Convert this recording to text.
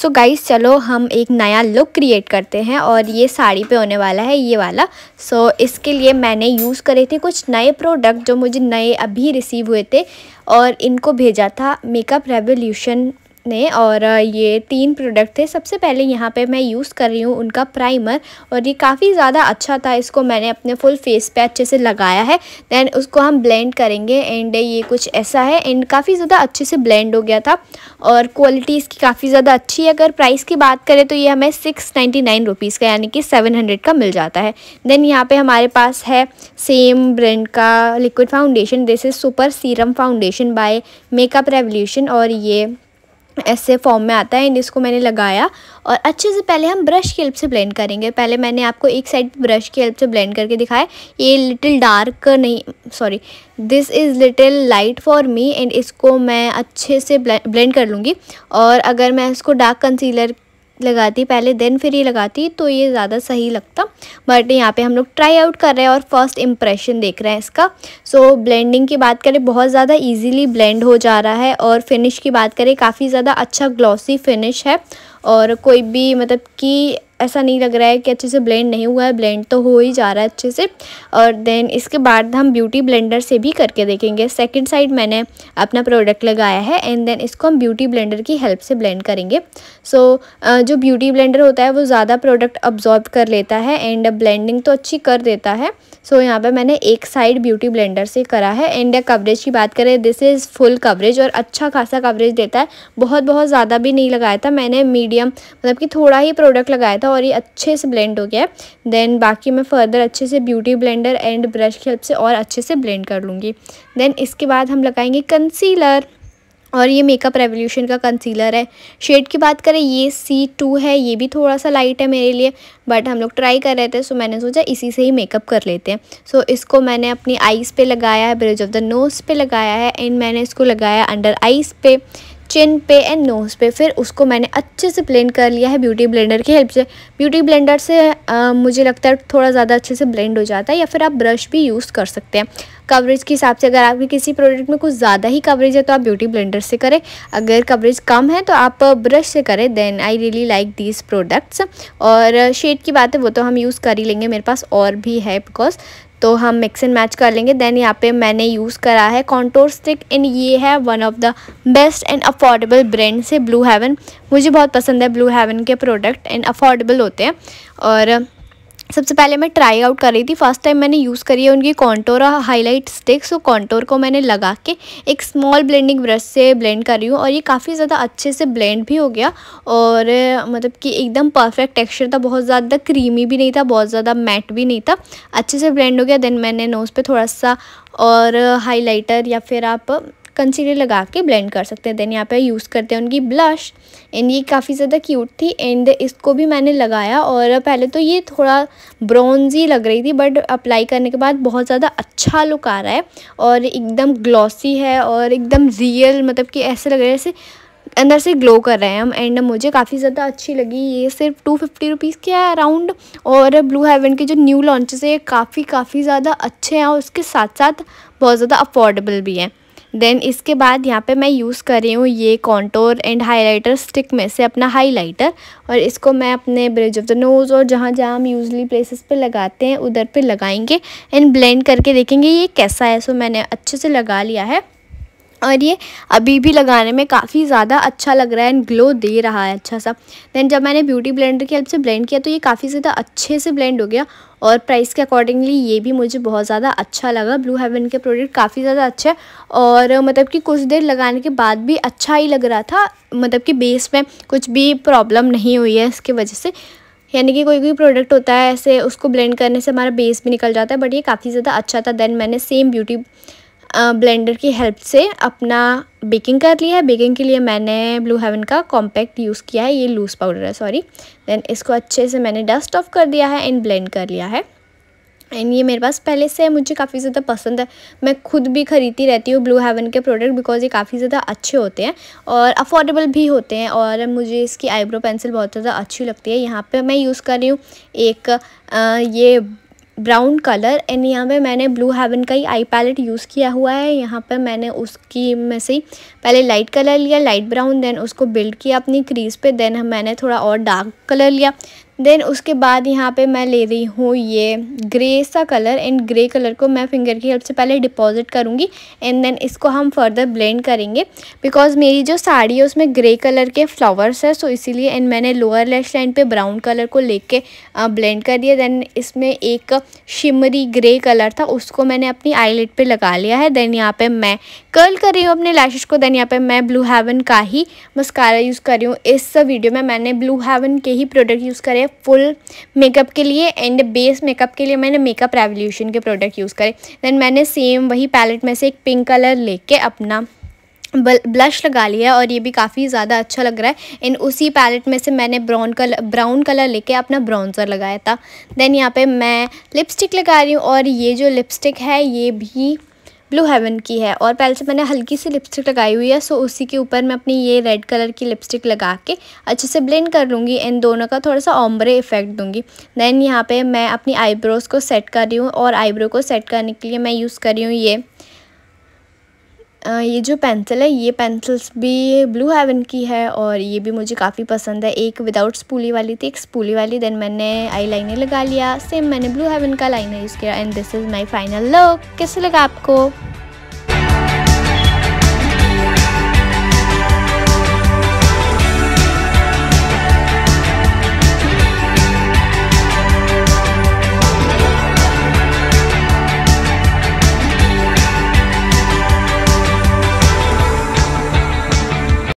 सो so guys चलो हम एक नया लुक क्रिएट करते हैं और ये साड़ी पे होने वाला है ये वाला सो so इसके लिए मैंने यूज़ करे थे कुछ नए प्रोडक्ट जो मुझे नए अभी रिसीव हुए थे और इनको भेजा था मेकअप रेवोल्यूशन ने और ये तीन प्रोडक्ट थे सबसे पहले यहाँ पे मैं यूज़ कर रही हूँ उनका प्राइमर और ये काफ़ी ज़्यादा अच्छा था इसको मैंने अपने फुल फेस पे अच्छे से लगाया है दैन उसको हम ब्लेंड करेंगे एंड ये कुछ ऐसा है एंड काफ़ी ज़्यादा अच्छे से ब्लेंड हो गया था और क्वालिटी इसकी काफ़ी ज़्यादा अच्छी है अगर प्राइस की बात करें तो ये हमें सिक्स नाइन्टी नाइन रुपीज़ का यानी कि सेवन हंड्रेड का मिल जाता है देन यहाँ पर हमारे पास है सेम ब्रांड का liquid foundation this is super serum foundation by Makeup Revolution और ये ऐसे फॉर्म में आता है एंड इसको मैंने लगाया और अच्छे से पहले हम ब्रश की हेल्प से ब्लेंड करेंगे पहले मैंने आपको एक साइड ब्रश की हेल्प से ब्लेंड करके दिखाया ये लिटिल डार्क नहीं sorry this is little light for me and इसको मैं अच्छे से ब्लेंड कर लूँगी और अगर मैं इसको डार्क कंसीलर लगाती पहले दिन फिर ये लगाती तो ये ज़्यादा सही लगता बट यहाँ पे हम लोग ट्राई आउट कर रहे हैं और फर्स्ट इम्प्रेशन देख रहे हैं इसका सो so, ब्लेंडिंग की बात करें बहुत ज़्यादा इजीली ब्लेंड हो जा रहा है और फिनिश की बात करें काफ़ी ज़्यादा अच्छा ग्लॉसी फिनिश है और कोई भी मतलब कि ऐसा नहीं लग रहा है कि अच्छे से ब्लेंड नहीं हुआ है ब्लेंड तो हो ही जा रहा है अच्छे से और देन इसके बाद हम ब्यूटी ब्लेंडर से भी करके देखेंगे सेकंड साइड मैंने अपना प्रोडक्ट लगाया है एंड देन इसको हम ब्यूटी ब्लेंडर की हेल्प से ब्लेंड करेंगे सो so, जो ब्यूटी ब्लेंडर होता है वो ज़्यादा प्रोडक्ट अब्जॉर्ब कर लेता है एंड ब्लेंडिंग तो अच्छी कर देता है सो so, यहाँ पर मैंने एक साइड ब्यूटी ब्लेंडर से करा है एंड कवरेज की बात करें दिस इज़ फुल कवरेज और अच्छा खासा कवरेज देता है बहुत बहुत ज़्यादा भी नहीं लगाया था मैंने मीडियम मतलब कि थोड़ा ही प्रोडक्ट लगाया था और ये अच्छे से ब्लेंड हो गया है देन बाकी मैं फर्दर अच्छे से ब्यूटी ब्लेंडर एंड ब्रश की हेल्प से और अच्छे से ब्लेंड कर लूँगी देन इसके बाद हम लगाएंगे कंसीलर और ये मेकअप रेवोल्यूशन का कंसीलर है शेड की बात करें ये सी टू है ये भी थोड़ा सा लाइट है मेरे लिए बट हम लोग ट्राई कर रहे थे सो मैंने सोचा इसी से ही मेकअप कर लेते हैं सो इसको मैंने अपनी आईज़ पे लगाया है ब्रिज ऑफ द नोज़ पे लगाया है एंड मैंने इसको लगाया अंडर आईज़ पे चिन पे एंड नोज़ पे फिर उसको मैंने अच्छे से ब्लेंड कर लिया है ब्यूटी ब्लेंडर की हेल्प से ब्यूटी ब्लेंडर से आ, मुझे लगता है थोड़ा ज़्यादा अच्छे से ब्लेंड हो जाता है या फिर आप ब्रश भी यूज़ कर सकते हैं कवरेज के हिसाब से अगर आपके किसी प्रोडक्ट में कुछ ज़्यादा ही कवरेज है तो आप ब्यूटी ब्लेंडर से करें अगर कवरेज कम है तो आप ब्रश से करें then I really like these products और शेड की बात है वो तो हम यूज़ कर ही लेंगे मेरे पास और भी है बिकॉज तो हम मिक्स एंड मैच कर लेंगे देन यहाँ पे मैंने यूज़ करा है कॉन्टोर स्टिक एंड ये है one of the best and affordable brand से ब्लू हेवन मुझे बहुत पसंद है ब्लू हेवन के प्रोडक्ट एंड अफोर्डेबल होते हैं और सबसे पहले मैं ट्राई आउट कर रही थी फर्स्ट टाइम मैंने यूज़ करी है उनकी कॉन्टोर और हाईलाइट स्टिक्स सो कॉन्टोर को मैंने लगा के एक स्मॉल ब्लेंडिंग ब्रश से ब्लेंड कर रही हूँ और ये काफ़ी ज़्यादा अच्छे से ब्लेंड भी हो गया और मतलब कि एकदम परफेक्ट टेक्सचर था बहुत ज़्यादा क्रीमी भी नहीं था बहुत ज़्यादा मैट भी नहीं था अच्छे से ब्लेंड हो गया देन मैंने नोज़ पर थोड़ा सा और हाईलाइटर या फिर आप कंसीलर लगा के ब्लेंड कर सकते हैं देन यहाँ पे यूज़ करते हैं उनकी ब्लश एंड ये काफ़ी ज़्यादा क्यूट थी एंड इसको भी मैंने लगाया और पहले तो ये थोड़ा ब्रॉन्जी लग रही थी बट अप्लाई करने के बाद बहुत ज़्यादा अच्छा लुक आ रहा है और एकदम ग्लॉसी है और एकदम रियल मतलब कि ऐसे लग रहा है जैसे अंदर से ग्लो कर रहे हैं हम एंड मुझे काफ़ी ज़्यादा अच्छी लगी ये सिर्फ टू फिफ्टी रुपीज़ के है अराउंड और ब्लू हेवन के जो न्यू लॉन्चेस है ये काफ़ी काफ़ी ज़्यादा अच्छे हैं और उसके साथ साथ बहुत ज़्यादा अफोर्डेबल भी हैं देन इसके बाद यहाँ पे मैं यूज़ कर रही हूँ ये कॉन्टोर एंड हाइलाइटर स्टिक में से अपना हाइलाइटर और इसको मैं अपने ब्रिज ऑफ द नोज़ और जहाँ जहाँ हम यूजली प्लेसेस पे लगाते हैं उधर पे लगाएंगे एंड ब्लेंड करके देखेंगे ये कैसा है सो मैंने अच्छे से लगा लिया है और ये अभी भी लगाने में काफ़ी ज़्यादा अच्छा लग रहा है एंड ग्लो दे रहा है अच्छा सा देन जब मैंने ब्यूटी ब्लेंडर की हेल्प से ब्लेंड किया तो ये काफ़ी ज़्यादा अच्छे से ब्लेंड हो गया और प्राइस के अकॉर्डिंगली ये भी मुझे बहुत ज़्यादा अच्छा लगा ब्लू हेवन के प्रोडक्ट काफ़ी ज़्यादा अच्छे और मतलब कि कुछ देर लगाने के बाद भी अच्छा ही लग रहा था मतलब कि बेस में कुछ भी प्रॉब्लम नहीं हुई है इसके वजह से यानी कि कोई कोई प्रोडक्ट होता है ऐसे उसको ब्लेंड करने से हमारा बेस भी निकल जाता है बट ये काफ़ी ज़्यादा अच्छा था देन मैंने सेम ब्यूटी ब्लेंडर की हेल्प से अपना बेकिंग कर लिया है बेकिंग के लिए मैंने ब्लू हेवन का कॉम्पैक्ट यूज़ किया है ये लूज़ पाउडर है सॉरी देन इसको अच्छे से मैंने डस्ट ऑफ कर दिया है एंड ब्लेंड कर लिया है एंड ये मेरे पास पहले से मुझे काफ़ी ज़्यादा पसंद है मैं खुद भी ख़रीदती रहती हूँ ब्लू हेवन के प्रोडक्ट बिकॉज ये काफ़ी ज़्यादा अच्छे होते हैं और अफोर्डेबल भी होते हैं और मुझे इसकी आईब्रो पेंसिल बहुत ज़्यादा अच्छी लगती है यहाँ पे मैं यूज़ कर रही हूँ एक आ, ये ब्राउन कलर एंड यहाँ पे मैंने ब्लू हेवन का ही आई पैलेट यूज़ किया हुआ है यहाँ पे मैंने उसकी में से पहले लाइट कलर लिया लाइट ब्राउन देन उसको बिल्ड किया अपनी क्रीज पे देन मैंने थोड़ा और डार्क कलर लिया देन उसके बाद यहाँ पे मैं ले रही हूँ ये ग्रे सा कलर एंड ग्रे कलर को मैं फिंगर की हेल्प से पहले डिपॉजिट करूँगी एंड देन इसको हम फर्दर ब्लेंड करेंगे बिकॉज मेरी जो साड़ी है उसमें ग्रे कलर के फ्लावर्स है सो इसीलिए एंड मैंने लोअर लेश लाइन पे ब्राउन कलर को लेके ब्लेंड कर दिया देन इसमें एक शिमरी ग्रे कलर था उसको मैंने अपनी आईलेट पर लगा लिया है देन यहाँ पर मैं कर्ल कर रही हूँ अपने लैशेज को देन यहाँ पर मैं ब्लू हेवन का ही मस्कारा यूज़ कर रही हूँ इस वीडियो में मैंने ब्लू हेवन के ही प्रोडक्ट यूज़ करे फुल मेकअप के लिए एंड बेस मेकअप के लिए मैंने मेकअप रेवोल्यूशन के प्रोडक्ट यूज़ करे दैन मैंने सेम वही पैलेट में से एक पिंक कलर लेके अपना ब्लश लगा लिया और ये भी काफ़ी ज़्यादा अच्छा लग रहा है एंड उसी पैलेट में से मैंने ब्राउन कलर ब्राउन कलर लेके अपना ब्राउन्ज़र लगाया था देन यहाँ पे मैं लिपस्टिक लगा रही हूँ और ये जो लिपस्टिक है ये भी ब्लू हेवन की है और पहले से मैंने हल्की सी लिपस्टिक लगाई हुई है सो उसी के ऊपर मैं अपनी ये रेड कलर की लिपस्टिक लगा के अच्छे से ब्लेंड कर लूँगी इन दोनों का थोड़ा सा ऑम्बरे इफेक्ट दूँगी देन यहाँ पे मैं अपनी आईब्रोज़ को सेट कर रही हूँ और आईब्रो को सेट करने के लिए मैं यूज़ कर रही हूँ ये ये जो पेंसिल है ये पेंसिल्स भी ब्लू हेवन की है और ये भी मुझे काफ़ी पसंद है एक विदाउट स्पूली वाली थी एक स्पूली वाली देन मैंने आई लाइनर लगा लिया सेम मैंने ब्लू हेवन का लाइनर यूज़ किया and this is my final look कैसे लगा आपको